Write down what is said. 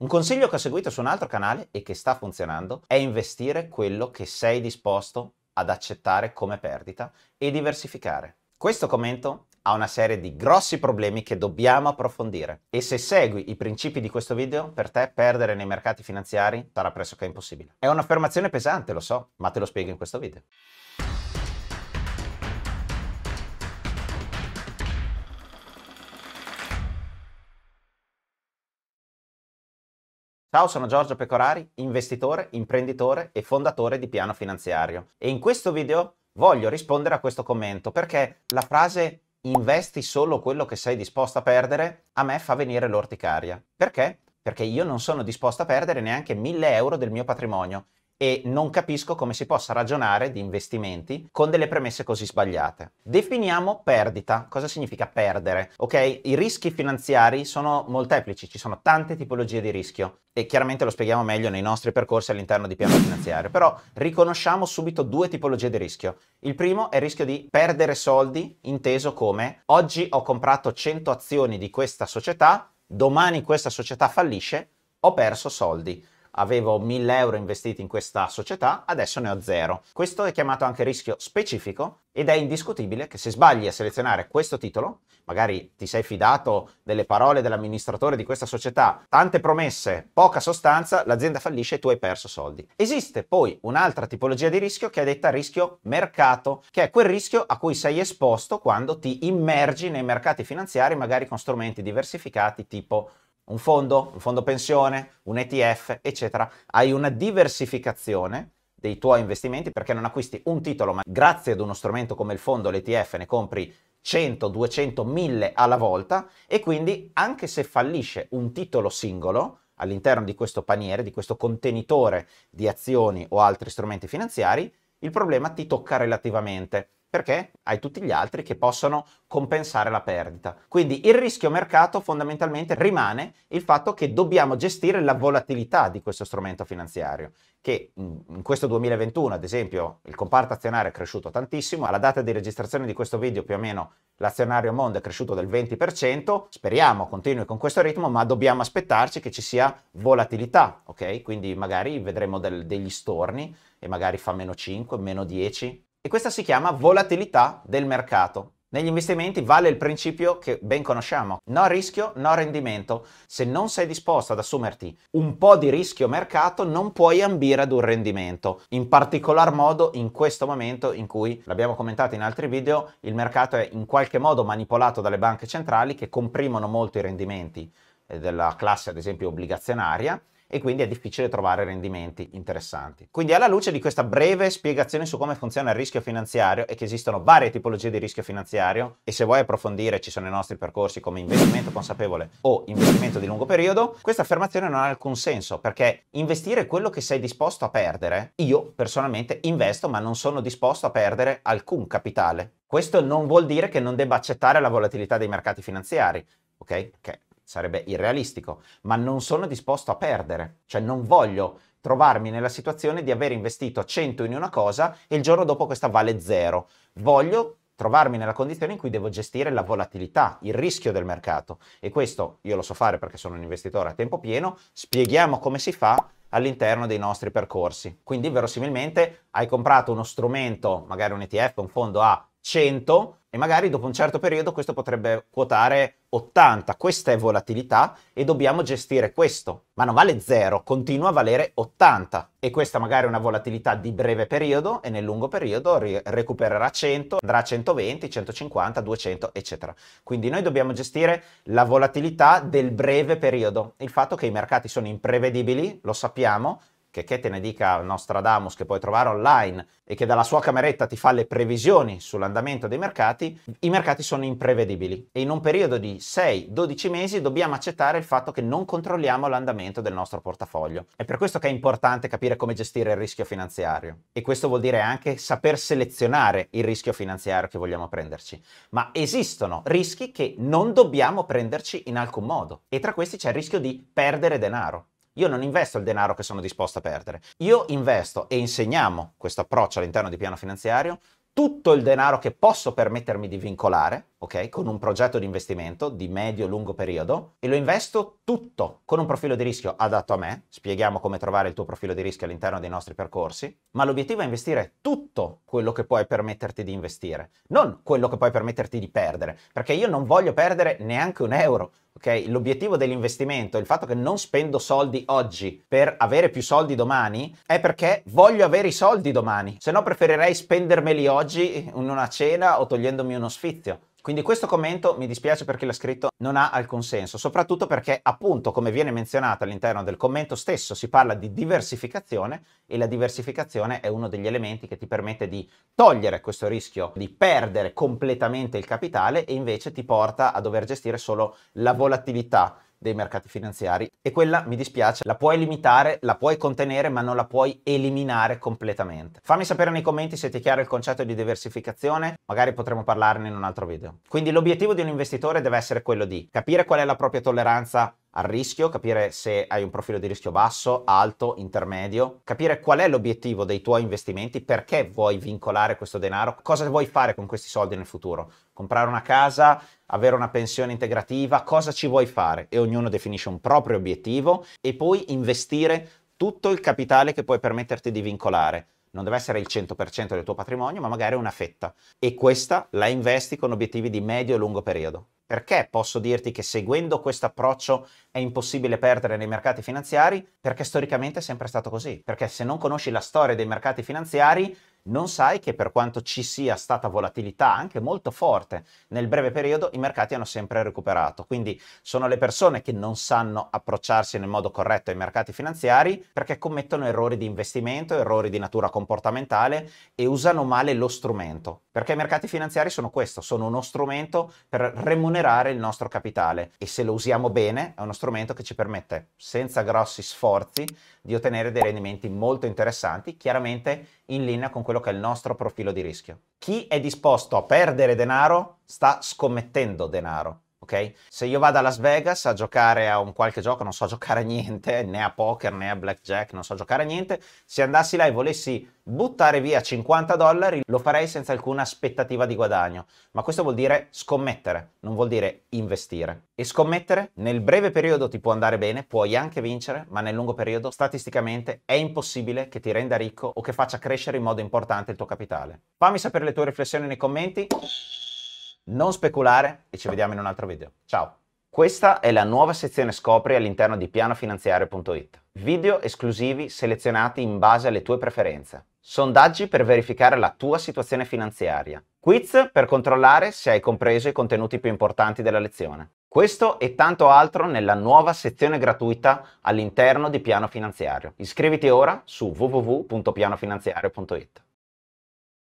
Un consiglio che ho seguito su un altro canale e che sta funzionando è investire quello che sei disposto ad accettare come perdita e diversificare. Questo commento ha una serie di grossi problemi che dobbiamo approfondire e se segui i principi di questo video, per te perdere nei mercati finanziari sarà pressoché impossibile. È un'affermazione pesante, lo so, ma te lo spiego in questo video. Ciao, sono Giorgio Pecorari, investitore, imprenditore e fondatore di Piano Finanziario e in questo video voglio rispondere a questo commento perché la frase investi solo quello che sei disposto a perdere a me fa venire l'orticaria. Perché? Perché io non sono disposto a perdere neanche 1000 euro del mio patrimonio e non capisco come si possa ragionare di investimenti con delle premesse così sbagliate. Definiamo perdita. Cosa significa perdere? Ok, i rischi finanziari sono molteplici, ci sono tante tipologie di rischio e chiaramente lo spieghiamo meglio nei nostri percorsi all'interno di piano finanziario, però riconosciamo subito due tipologie di rischio. Il primo è il rischio di perdere soldi, inteso come oggi ho comprato 100 azioni di questa società, domani questa società fallisce, ho perso soldi avevo 1000 euro investiti in questa società, adesso ne ho zero. Questo è chiamato anche rischio specifico ed è indiscutibile che se sbagli a selezionare questo titolo, magari ti sei fidato delle parole dell'amministratore di questa società, tante promesse, poca sostanza, l'azienda fallisce e tu hai perso soldi. Esiste poi un'altra tipologia di rischio che è detta rischio mercato, che è quel rischio a cui sei esposto quando ti immergi nei mercati finanziari, magari con strumenti diversificati tipo un fondo, un fondo pensione, un ETF, eccetera. Hai una diversificazione dei tuoi investimenti perché non acquisti un titolo, ma grazie ad uno strumento come il fondo, l'ETF, ne compri 100, 200, 1000 alla volta e quindi anche se fallisce un titolo singolo all'interno di questo paniere, di questo contenitore di azioni o altri strumenti finanziari, il problema ti tocca relativamente perché hai tutti gli altri che possono compensare la perdita. Quindi il rischio mercato fondamentalmente rimane il fatto che dobbiamo gestire la volatilità di questo strumento finanziario, che in questo 2021, ad esempio, il comparto azionario è cresciuto tantissimo, alla data di registrazione di questo video più o meno l'azionario mondo è cresciuto del 20%, speriamo continui con questo ritmo, ma dobbiamo aspettarci che ci sia volatilità, ok? Quindi magari vedremo del, degli storni e magari fa meno 5, meno 10, e questa si chiama volatilità del mercato. Negli investimenti vale il principio che ben conosciamo, no rischio, no rendimento. Se non sei disposto ad assumerti un po' di rischio mercato, non puoi ambire ad un rendimento. In particolar modo in questo momento in cui, l'abbiamo commentato in altri video, il mercato è in qualche modo manipolato dalle banche centrali che comprimono molto i rendimenti eh, della classe ad esempio obbligazionaria e quindi è difficile trovare rendimenti interessanti. Quindi alla luce di questa breve spiegazione su come funziona il rischio finanziario e che esistono varie tipologie di rischio finanziario e se vuoi approfondire ci sono i nostri percorsi come investimento consapevole o investimento di lungo periodo, questa affermazione non ha alcun senso perché investire quello che sei disposto a perdere, io personalmente investo ma non sono disposto a perdere alcun capitale. Questo non vuol dire che non debba accettare la volatilità dei mercati finanziari, ok? Che sarebbe irrealistico, ma non sono disposto a perdere, cioè non voglio trovarmi nella situazione di aver investito 100 in una cosa e il giorno dopo questa vale zero. Voglio trovarmi nella condizione in cui devo gestire la volatilità, il rischio del mercato. E questo io lo so fare perché sono un investitore a tempo pieno, spieghiamo come si fa all'interno dei nostri percorsi. Quindi verosimilmente hai comprato uno strumento, magari un ETF, un fondo A 100 e magari dopo un certo periodo questo potrebbe quotare 80. Questa è volatilità e dobbiamo gestire questo. Ma non vale 0, continua a valere 80. E questa magari è una volatilità di breve periodo e nel lungo periodo ri- recupererà 100, andrà a 120, 150, 200, eccetera. Quindi noi dobbiamo gestire la volatilità del breve periodo. Il fatto che i mercati sono imprevedibili, lo sappiamo, che, che te ne dica Nostradamus che puoi trovare online e che dalla sua cameretta ti fa le previsioni sull'andamento dei mercati, i mercati sono imprevedibili e in un periodo di 6-12 mesi dobbiamo accettare il fatto che non controlliamo l'andamento del nostro portafoglio. È per questo che è importante capire come gestire il rischio finanziario e questo vuol dire anche saper selezionare il rischio finanziario che vogliamo prenderci. Ma esistono rischi che non dobbiamo prenderci in alcun modo e tra questi c'è il rischio di perdere denaro io non investo il denaro che sono disposto a perdere. Io investo e insegniamo questo approccio all'interno di piano finanziario tutto il denaro che posso permettermi di vincolare ok? Con un progetto di investimento di medio-lungo periodo e lo investo tutto con un profilo di rischio adatto a me. Spieghiamo come trovare il tuo profilo di rischio all'interno dei nostri percorsi, ma l'obiettivo è investire tutto quello che puoi permetterti di investire, non quello che puoi permetterti di perdere, perché io non voglio perdere neanche un euro. ok? L'obiettivo dell'investimento, il fatto che non spendo soldi oggi per avere più soldi domani, è perché voglio avere i soldi domani, se no preferirei spendermeli oggi in una cena o togliendomi uno sfizio. Quindi questo commento, mi dispiace per chi l'ha scritto, non ha alcun senso, soprattutto perché appunto, come viene menzionato all'interno del commento stesso, si parla di diversificazione e la diversificazione è uno degli elementi che ti permette di togliere questo rischio di perdere completamente il capitale e invece ti porta a dover gestire solo la volatilità dei mercati finanziari e quella, mi dispiace, la puoi limitare, la puoi contenere, ma non la puoi eliminare completamente. Fammi sapere nei commenti se ti è chiaro il concetto di diversificazione, magari potremo parlarne in un altro video. Quindi l'obiettivo di un investitore deve essere quello di capire qual è la propria tolleranza al rischio, capire se hai un profilo di rischio basso, alto, intermedio, capire qual è l'obiettivo dei tuoi investimenti, perché vuoi vincolare questo denaro, cosa vuoi fare con questi soldi nel futuro, comprare una casa, avere una pensione integrativa, cosa ci vuoi fare e ognuno definisce un proprio obiettivo e poi investire tutto il capitale che puoi permetterti di vincolare. Non deve essere il 100% del tuo patrimonio, ma magari una fetta. E questa la investi con obiettivi di medio e lungo periodo. Perché posso dirti che seguendo questo approccio è impossibile perdere nei mercati finanziari? Perché storicamente è sempre stato così. Perché se non conosci la storia dei mercati finanziari, non sai che per quanto ci sia stata volatilità anche molto forte nel breve periodo, i mercati hanno sempre recuperato. Quindi sono le persone che non sanno approcciarsi nel modo corretto ai mercati finanziari perché commettono errori di investimento, errori di natura comportamentale e usano male lo strumento. Perché i mercati finanziari sono questo, sono uno strumento per remunerare il nostro capitale e se lo usiamo bene è uno strumento che ci permette, senza grossi sforzi, di ottenere dei rendimenti molto interessanti, chiaramente in linea con quello che è il nostro profilo di rischio. Chi è disposto a perdere denaro sta scommettendo denaro ok? Se io vado a Las Vegas a giocare a un qualche gioco, non so giocare a niente, né a poker né a blackjack, non so giocare a niente, se andassi là e volessi buttare via 50 dollari, lo farei senza alcuna aspettativa di guadagno. Ma questo vuol dire scommettere, non vuol dire investire. E scommettere nel breve periodo ti può andare bene, puoi anche vincere, ma nel lungo periodo statisticamente è impossibile che ti renda ricco o che faccia crescere in modo importante il tuo capitale. Fammi sapere le tue riflessioni nei commenti non speculare e ci vediamo in un altro video. Ciao! Questa è la nuova sezione Scopri all'interno di pianofinanziario.it. Video esclusivi selezionati in base alle tue preferenze. Sondaggi per verificare la tua situazione finanziaria. Quiz per controllare se hai compreso i contenuti più importanti della lezione. Questo e tanto altro nella nuova sezione gratuita all'interno di Piano Finanziario. Iscriviti ora su www.pianofinanziario.it.